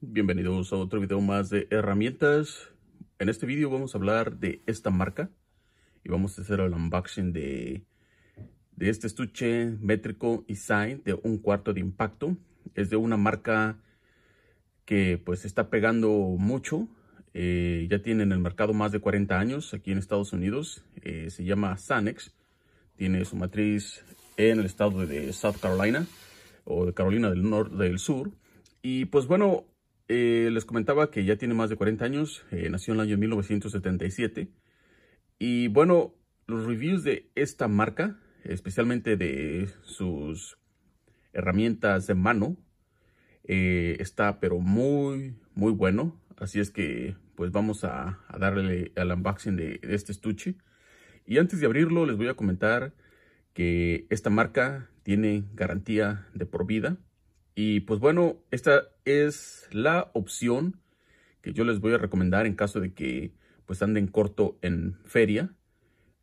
Bienvenidos a otro video más de herramientas. En este video vamos a hablar de esta marca y vamos a hacer el unboxing de, de este estuche métrico y sign de un cuarto de impacto. Es de una marca que pues está pegando mucho. Eh, ya tiene en el mercado más de 40 años aquí en Estados Unidos. Eh, se llama Sanex. Tiene su matriz en el estado de South Carolina o de Carolina del, norte del Sur. Y pues bueno, eh, les comentaba que ya tiene más de 40 años, eh, nació en el año 1977. Y bueno, los reviews de esta marca, especialmente de sus herramientas de mano, eh, está pero muy, muy bueno. Así es que pues vamos a, darle al unboxing de, de este estuche. Y antes de abrirlo les voy a comentar que esta marca tiene garantía de por vida. Y pues bueno, esta es la opción que yo les voy a recomendar en caso de que pues anden corto en feria.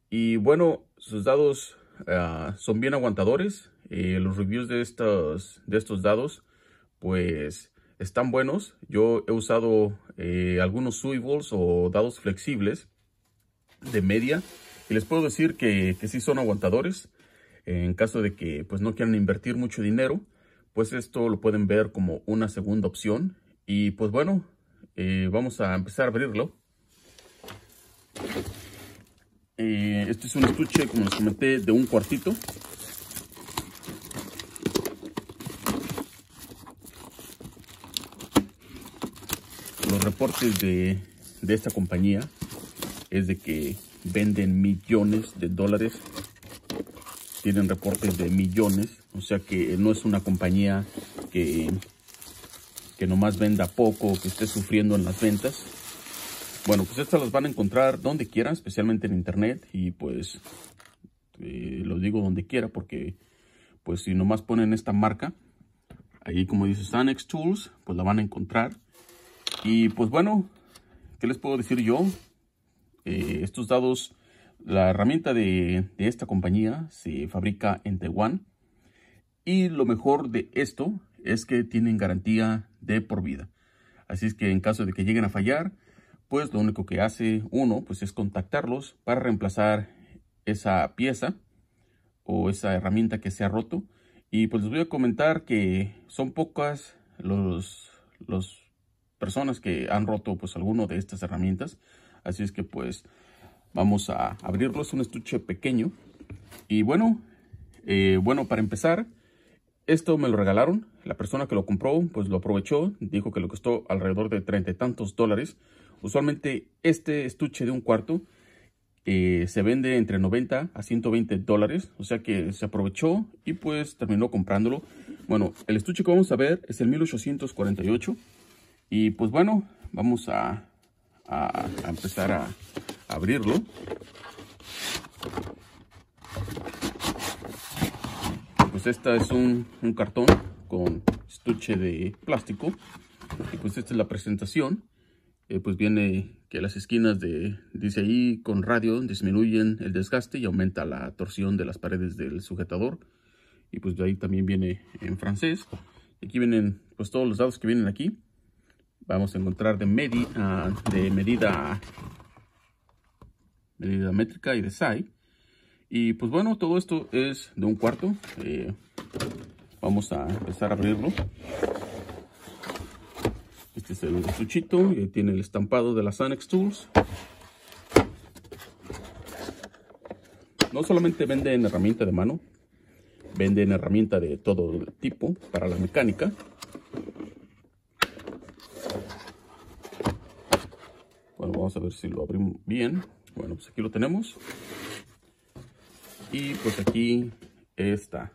Y bueno, sus dados ah, son bien aguantadores. Eh, los reviews de estos, de estos dados pues están buenos. Yo he usado eh, algunos swivels o dados flexibles de media y les puedo decir que, que sí son aguantadores en caso de que pues no quieran invertir mucho dinero pues esto lo pueden ver como una segunda opción. Y pues bueno, eh, vamos a empezar a abrirlo. Eh, este es un estuche, como les comenté, de un cuartito. Los reportes de, de esta compañía es de que venden millones de dólares tienen reportes de millones, o sea que no es una compañía que, que nomás venda poco, que esté sufriendo en las ventas. Bueno, pues estas las van a encontrar donde quieran, especialmente en internet y pues eh, Lo digo donde quiera porque pues si nomás ponen esta marca, ahí como dice Sanex Tools, pues la van a encontrar. Y pues bueno, ¿qué les puedo decir yo? Eh, estos dados la herramienta de, esta compañía se fabrica en Taiwán y lo mejor de esto es que tienen garantía de por vida. Así es que en caso de que lleguen a fallar, pues lo único que hace uno pues es contactarlos para reemplazar esa pieza o esa herramienta que se ha roto. Y pues les voy a comentar que son pocas las los personas que han roto pues alguno de estas herramientas. Así es que pues Vamos a abrirlos, un estuche pequeño. Y bueno, eh, bueno, para empezar, esto me lo regalaron. La persona que lo compró, pues lo aprovechó. Dijo que lo costó alrededor de treinta y tantos dólares. Usualmente este estuche de un cuarto eh, se vende entre 90 a 120 dólares. O sea que se aprovechó y pues terminó comprándolo. Bueno, el estuche que vamos a ver es el 1848. Y pues bueno, vamos a a, empezar a, abrirlo. Pues esta es un, cartón con estuche de plástico. Y pues esta es la presentación. Eh, pues viene que las esquinas de, dice ahí, con radio disminuyen el desgaste y aumenta la torsión de las paredes del sujetador. Y pues de ahí también viene en francés. Aquí vienen pues todos los dados que vienen aquí vamos a encontrar de, ah, de medida medida métrica y de SAI. Y pues bueno, todo esto es de un cuarto. Eh, vamos a empezar a abrirlo. Este es el estuchito. tiene el estampado de las Annex Tools. No solamente venden herramienta de mano. Venden herramienta de todo tipo para la mecánica. vamos a ver si lo abrimos bien. Bueno, pues aquí lo tenemos. Y pues aquí está.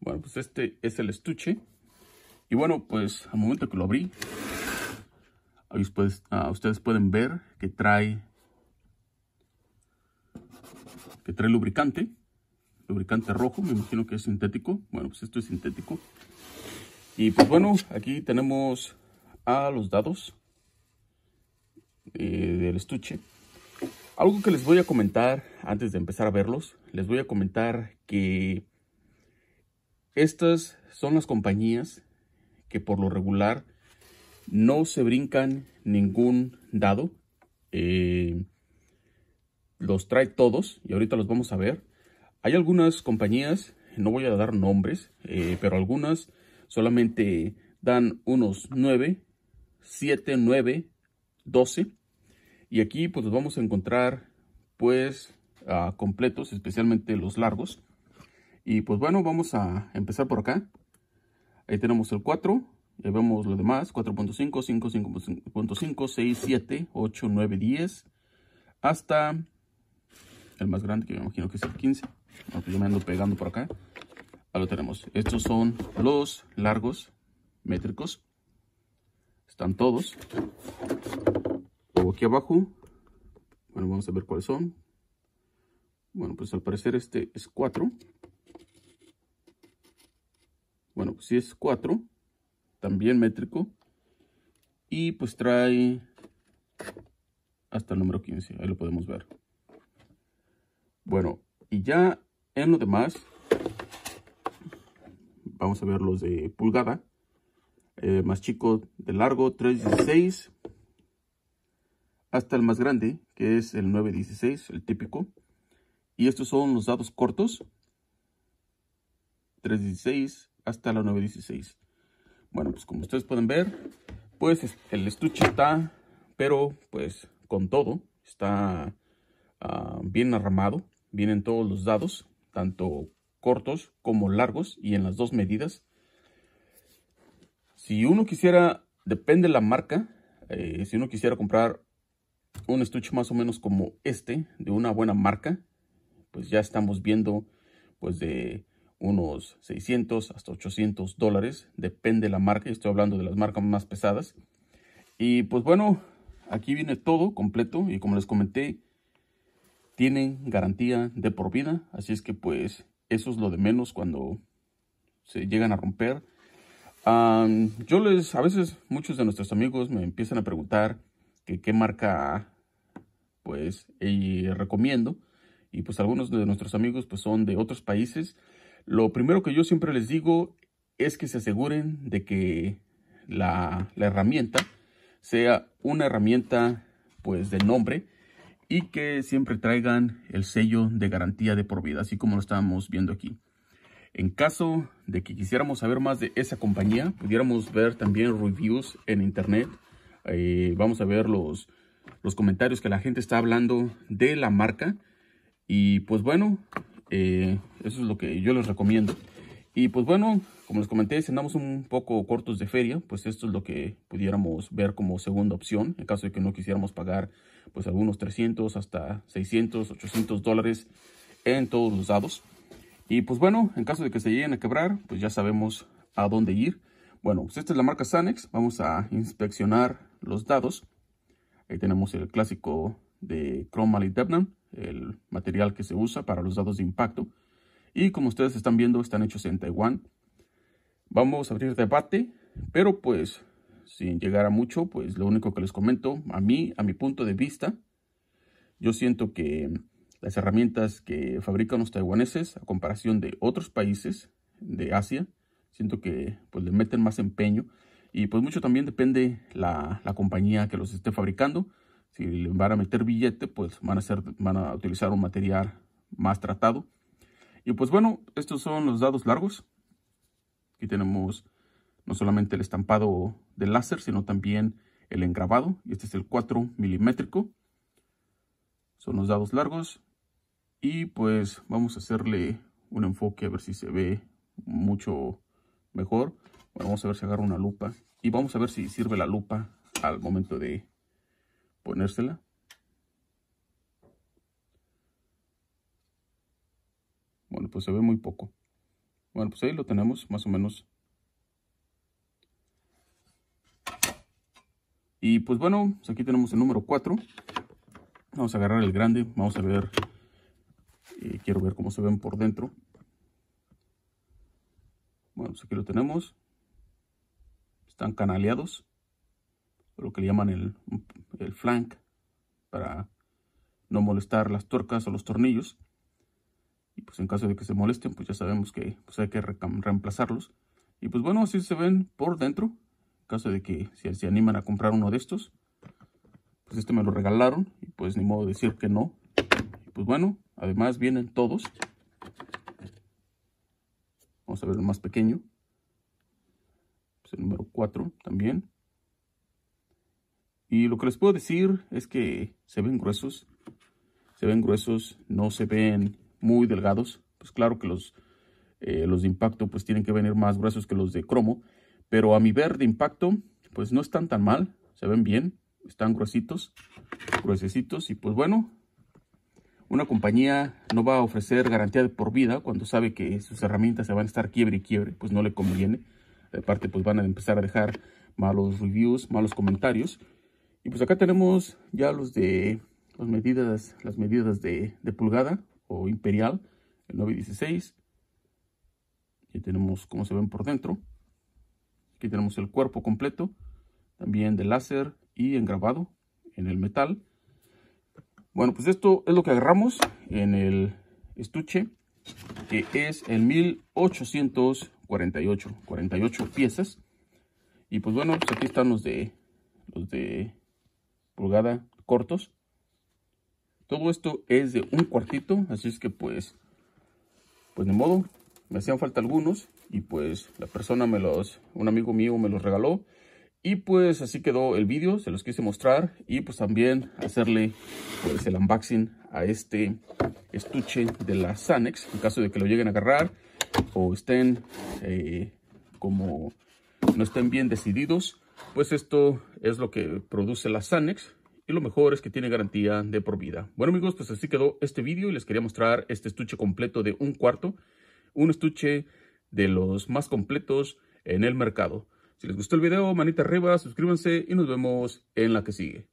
Bueno, pues este es el estuche. Y bueno, pues al momento que lo abrí, ah, ustedes pueden ver que trae que trae lubricante, lubricante rojo, me imagino que es sintético. Bueno, pues esto es sintético. Y pues bueno, aquí tenemos a los dados. Eh, del estuche. Algo que les voy a comentar antes de empezar a verlos, les voy a comentar que estas son las compañías que por lo regular no se brincan ningún dado. Eh, los trae todos y ahorita los vamos a ver. Hay algunas compañías, no voy a dar nombres, eh, pero algunas solamente dan unos 9, 7, 9, 12. Y aquí pues nos vamos a encontrar pues ah, completos, especialmente los largos. Y pues bueno, vamos a empezar por acá. Ahí tenemos el 4, ya vemos lo demás, 4.5, 5.5, 6, 7, 8, 9, 10, hasta el más grande que me imagino que es el 15, aunque ah, pues, yo me ando pegando por acá. Ahí lo tenemos. Estos son los largos métricos. Están todos. Luego aquí abajo. Bueno, vamos a ver cuáles son. Bueno, pues al parecer este es 4. Bueno, pues si es 4. También métrico. Y pues trae hasta el número 15. Ahí lo podemos ver. Bueno, y ya en lo demás, vamos a ver los de pulgada. Eh, más chico de largo, 3.16, hasta el más grande, que es el 9.16, el típico. Y estos son los dados cortos, 3.16 hasta la 9.16. Bueno, pues como ustedes pueden ver, pues el estuche está, pero pues con todo, está ah, bien arramado. Vienen todos los dados, tanto cortos como largos y en las dos medidas. Si uno quisiera, depende la marca, eh, si uno quisiera comprar un estuche más o menos como este, de una buena marca, pues ya estamos viendo pues de unos 600 hasta 800 dólares, depende de la marca, estoy hablando de las marcas más pesadas. Y pues bueno, aquí viene todo completo y como les comenté, tienen garantía de por vida, así es que pues eso es lo de menos cuando se llegan a romper yo les, a veces muchos de nuestros amigos me empiezan a preguntar que qué marca pues recomiendo y pues algunos de nuestros amigos pues son de otros países. Lo primero que yo siempre les digo es que se aseguren de que la, la herramienta sea una herramienta pues de nombre y que siempre traigan el sello de garantía de por vida, así como lo estábamos viendo aquí. En caso de que quisiéramos saber más de esa compañía, pudiéramos ver también reviews en internet. Eh, vamos a ver los, los comentarios que la gente está hablando de la marca. Y pues bueno, eh, eso es lo que yo les recomiendo. Y pues bueno, como les comenté, si andamos un poco cortos de feria, pues esto es lo que pudiéramos ver como segunda opción, en caso de que no quisiéramos pagar pues algunos 300 hasta 600, 800 dólares en todos los dados. Y pues bueno, en caso de que se lleguen a quebrar, pues ya sabemos a dónde ir. Bueno, pues esta es la marca Sanex. Vamos a inspeccionar los dados. Ahí tenemos el clásico de Cromwell el material que se usa para los dados de impacto. Y como ustedes están viendo, están hechos en Taiwán. Vamos a abrir debate, pero pues sin llegar a mucho, pues lo único que les comento, a mí, a mi punto de vista, yo siento que las herramientas que fabrican los taiwaneses a comparación de otros países de Asia, siento que pues le meten más empeño y pues mucho también depende la, la compañía que los esté fabricando. Si le van a meter billete, pues van a, van a utilizar un material más tratado. Y pues bueno, estos son los dados largos. Aquí tenemos no solamente el estampado del láser, sino también el engrabado. Y este es el 4 milimétrico. Son los dados largos y pues vamos a hacerle un enfoque a ver si se ve mucho mejor vamos a ver si agarra una lupa y vamos a ver si sirve la lupa al momento de ponérsela bueno pues se ve muy poco bueno pues ahí lo tenemos más o menos y pues bueno pues aquí tenemos el número 4 vamos a agarrar el grande vamos a ver y quiero ver cómo se ven por dentro bueno pues aquí lo tenemos están canaleados lo que le llaman el, flank para no molestar las tuercas o los tornillos y pues en caso de que se molesten pues ya sabemos que pues hay que reemplazarlos y pues bueno así se ven por dentro en caso de que si se animan a comprar uno de estos pues este me lo regalaron y pues ni modo decir que no pues bueno Además vienen todos. Vamos a ver el más pequeño. Es el número 4 también. Y lo que les puedo decir es que se ven gruesos. Se ven gruesos, no se ven muy delgados. Pues claro que los, eh, los de impacto pues tienen que venir más gruesos que los de cromo. Pero a mi ver de impacto pues no están tan mal. Se ven bien, están gruesitos, gruesecitos. Y pues bueno, una compañía no va a ofrecer garantía de por vida cuando sabe que sus herramientas se van a estar quiebre y quiebre, pues no le conviene. parte pues van a empezar a dejar malos reviews, malos comentarios. Y pues acá tenemos ya los de las medidas, las medidas de, pulgada o imperial, el 916. Aquí tenemos cómo se ven por dentro. Aquí tenemos el cuerpo completo, también de láser y grabado en el metal. Bueno, pues esto es lo que agarramos en el estuche, que es el 1848, 48 piezas. Y pues bueno, pues aquí están los de, los de pulgada cortos. Todo esto es de un cuartito, así es que pues, pues de modo, me hacían falta algunos y pues la persona me los, un amigo mío me los regaló y pues así quedó el vídeo, se los quise mostrar y pues también hacerle pues, el unboxing a este estuche de la Sanex en caso de que lo lleguen a agarrar o estén eh, como no estén bien decididos. Pues esto es lo que produce la Sanex y lo mejor es que tiene garantía de por vida. Bueno amigos, pues así quedó este vídeo y les quería mostrar este estuche completo de un cuarto. Un estuche de los más completos en el mercado. Si les gustó el video, manita arriba, suscríbanse y nos vemos en la que sigue.